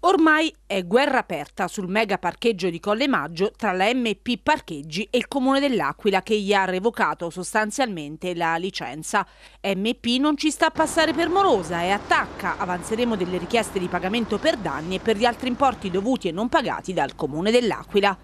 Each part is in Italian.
Ormai è guerra aperta sul mega parcheggio di Colle Maggio tra la MP Parcheggi e il Comune dell'Aquila che gli ha revocato sostanzialmente la licenza. MP non ci sta a passare per morosa e attacca. Avanzeremo delle richieste di pagamento per danni e per gli altri importi dovuti e non pagati dal Comune dell'Aquila.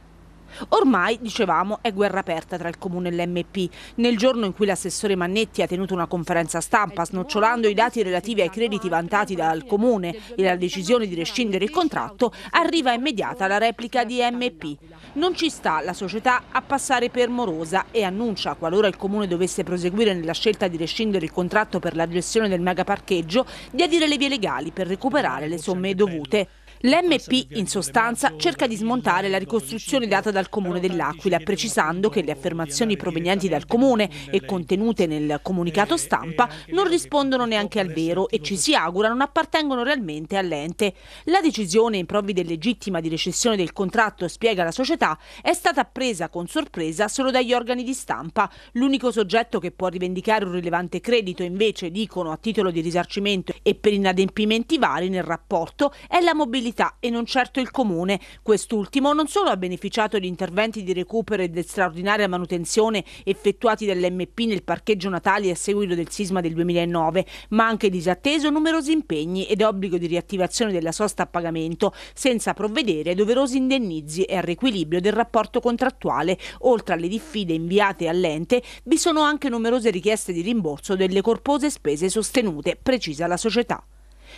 Ormai, dicevamo, è guerra aperta tra il comune e l'MP. Nel giorno in cui l'assessore Mannetti ha tenuto una conferenza stampa snocciolando i dati relativi ai crediti vantati dal comune e la decisione di rescindere il contratto, arriva immediata la replica di MP. Non ci sta la società a passare per morosa e annuncia, qualora il comune dovesse proseguire nella scelta di rescindere il contratto per la gestione del megaparcheggio, di adire le vie legali per recuperare le somme dovute. L'MP in sostanza cerca di smontare la ricostruzione data dal Comune dell'Aquila, precisando che le affermazioni provenienti dal Comune e contenute nel comunicato stampa non rispondono neanche al vero e ci si augura non appartengono realmente all'ente. La decisione improvvida e legittima di recessione del contratto, spiega la società, è stata presa con sorpresa solo dagli organi di stampa. L'unico soggetto che può rivendicare un rilevante credito, invece, dicono a titolo di risarcimento e per inadempimenti vari nel rapporto, è la mobilità comunità e non certo il comune. Quest'ultimo non solo ha beneficiato di interventi di recupero e di straordinaria manutenzione effettuati dall'MP nel parcheggio Natali a seguito del sisma del 2009, ma ha anche disatteso numerosi impegni ed obbligo di riattivazione della sosta a pagamento, senza provvedere ai doverosi indennizi e al riequilibrio del rapporto contrattuale. Oltre alle diffide inviate all'ente, vi sono anche numerose richieste di rimborso delle corpose spese sostenute, precisa la società.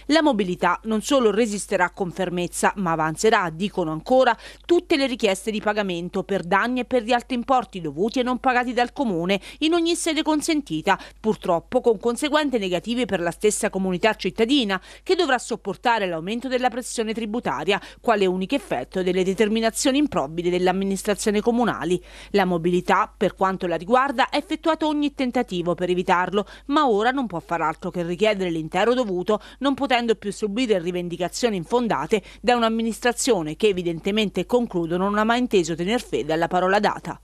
La mobilità non solo resisterà con fermezza, ma avanzerà, dicono ancora, tutte le richieste di pagamento per danni e per gli altri importi dovuti e non pagati dal Comune, in ogni sede consentita, purtroppo con conseguenze negative per la stessa comunità cittadina, che dovrà sopportare l'aumento della pressione tributaria, quale unico effetto delle determinazioni improbili dell'amministrazione comunale. La mobilità, per quanto la riguarda, ha effettuato ogni tentativo per evitarlo, ma ora non può far altro che richiedere l'intero dovuto, non può potendo più subire rivendicazioni infondate da un'amministrazione che evidentemente, concludo, non ha mai inteso tener fede alla parola data.